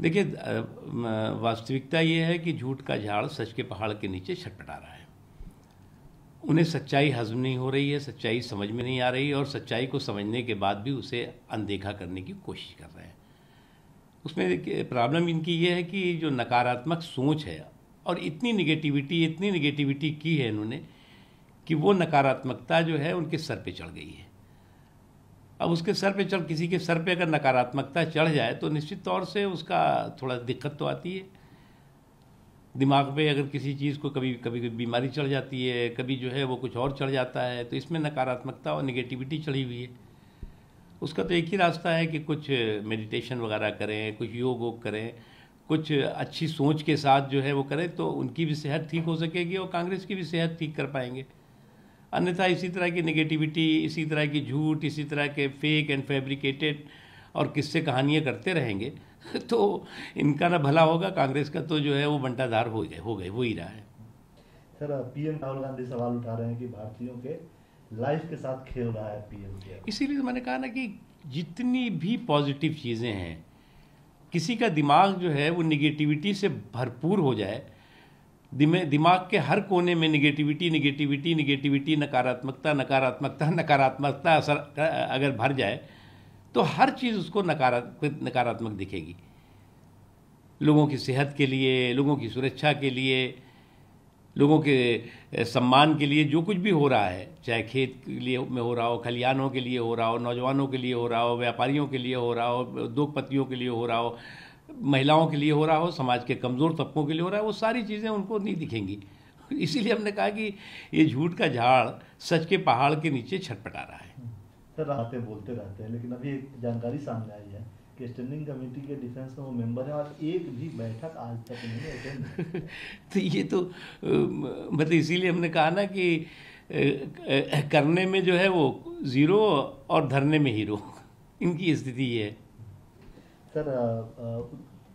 देखिए वास्तविकता ये है कि झूठ का झाड़ सच के पहाड़ के नीचे छटपटा रहा है उन्हें सच्चाई हजम नहीं हो रही है सच्चाई समझ में नहीं आ रही और सच्चाई को समझने के बाद भी उसे अनदेखा करने की कोशिश कर रहे हैं उसमें प्रॉब्लम इनकी ये है कि जो नकारात्मक सोच है और इतनी निगेटिविटी इतनी निगेटिविटी की है इन्होंने कि वो नकारात्मकता जो है उनके सर पे चढ़ गई है अब उसके सर पे चल किसी के सर पे अगर नकारात्मकता चढ़ जाए तो निश्चित तौर से उसका थोड़ा दिक्कत तो आती है दिमाग पे अगर किसी चीज़ को कभी कभी बीमारी चढ़ जाती है कभी जो है वो कुछ और चढ़ जाता है तो इसमें नकारात्मकता और निगेटिविटी चढ़ी हुई है उसका तो एक ही रास्ता है कि कुछ मेडिटेशन वगैरह करें कुछ योग वोग करें कुछ अच्छी सोच के साथ जो है वो करें तो उनकी भी सेहत ठीक हो सकेगी और कांग्रेस की भी सेहत ठीक कर पाएंगे अन्यथा इसी तरह की नेगेटिविटी इसी तरह की झूठ इसी तरह के फेक एंड फैब्रिकेटेड और किससे कहानियाँ करते रहेंगे तो इनका ना भला होगा कांग्रेस का तो जो है वो बंटाधार हो गए हो गए वो ही रहा है सर पीएम राहुल गांधी सवाल उठा रहे हैं कि भारतीयों के लाइफ के साथ खेल रहा है पीएम इसीलिए तो मैंने कहा ना कि जितनी भी पॉजिटिव चीज़ें हैं किसी का दिमाग जो है वो निगेटिविटी से भरपूर हो जाए दिमाग के हर कोने में निगेटिविटी निगेटिविटी निगेटिविटी नकारात्मकता नकारात्मकता नकारात्मकता असर अगर भर जाए तो हर चीज़ उसको नकारात्मक नकारात्मक दिखेगी लोगों की सेहत के लिए लोगों की सुरक्षा के लिए लोगों के सम्मान के लिए जो कुछ भी हो रहा है चाहे खेत के लिए में हो रहा हो खलियानों के लिए हो रहा हो नौजवानों के लिए हो रहा हो व्यापारियों के लिए हो रहा हो उद्योगपतियों के लिए हो रहा हो महिलाओं के लिए हो रहा हो समाज के कमज़ोर तबकों के लिए हो रहा है वो सारी चीज़ें उनको नहीं दिखेंगी इसीलिए हमने कहा कि ये झूठ का झाड़ सच के पहाड़ के नीचे छटपटा रहा है सर रहते बोलते रहते हैं लेकिन अभी एक जानकारी सामने आई है कि स्टैंडिंग कमेटी के डिफेंस में वो मेंबर हैं और एक भी बैठक आज तक नहीं तो ये तो मतलब इसीलिए हमने कहा ना कि करने में जो है वो ज़ीरो और धरने में हीरो इनकी स्थिति ये है सर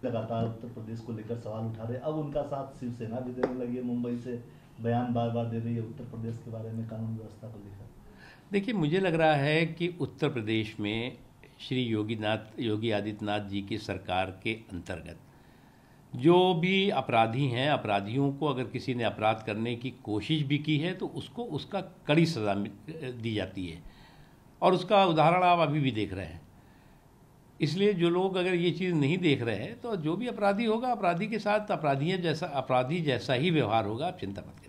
लगातार उत्तर प्रदेश को लेकर सवाल उठा रहे अब उनका साथ शिवसेना भी देने लगी है मुंबई से बयान बार बार दे रही है उत्तर प्रदेश के बारे में कानून व्यवस्था को लेकर देखिए मुझे लग रहा है कि उत्तर प्रदेश में श्री योगी नाथ योगी आदित्यनाथ जी की सरकार के अंतर्गत जो भी अपराधी हैं अपराधियों को अगर किसी ने अपराध करने की कोशिश भी की है तो उसको उसका कड़ी सज़ा दी जाती है और उसका उदाहरण आप अभी भी देख रहे हैं इसलिए जो लोग अगर ये चीज़ नहीं देख रहे हैं तो जो भी अपराधी होगा अपराधी के साथ अपराधी जैसा अपराधी जैसा ही व्यवहार होगा आप चिंता मत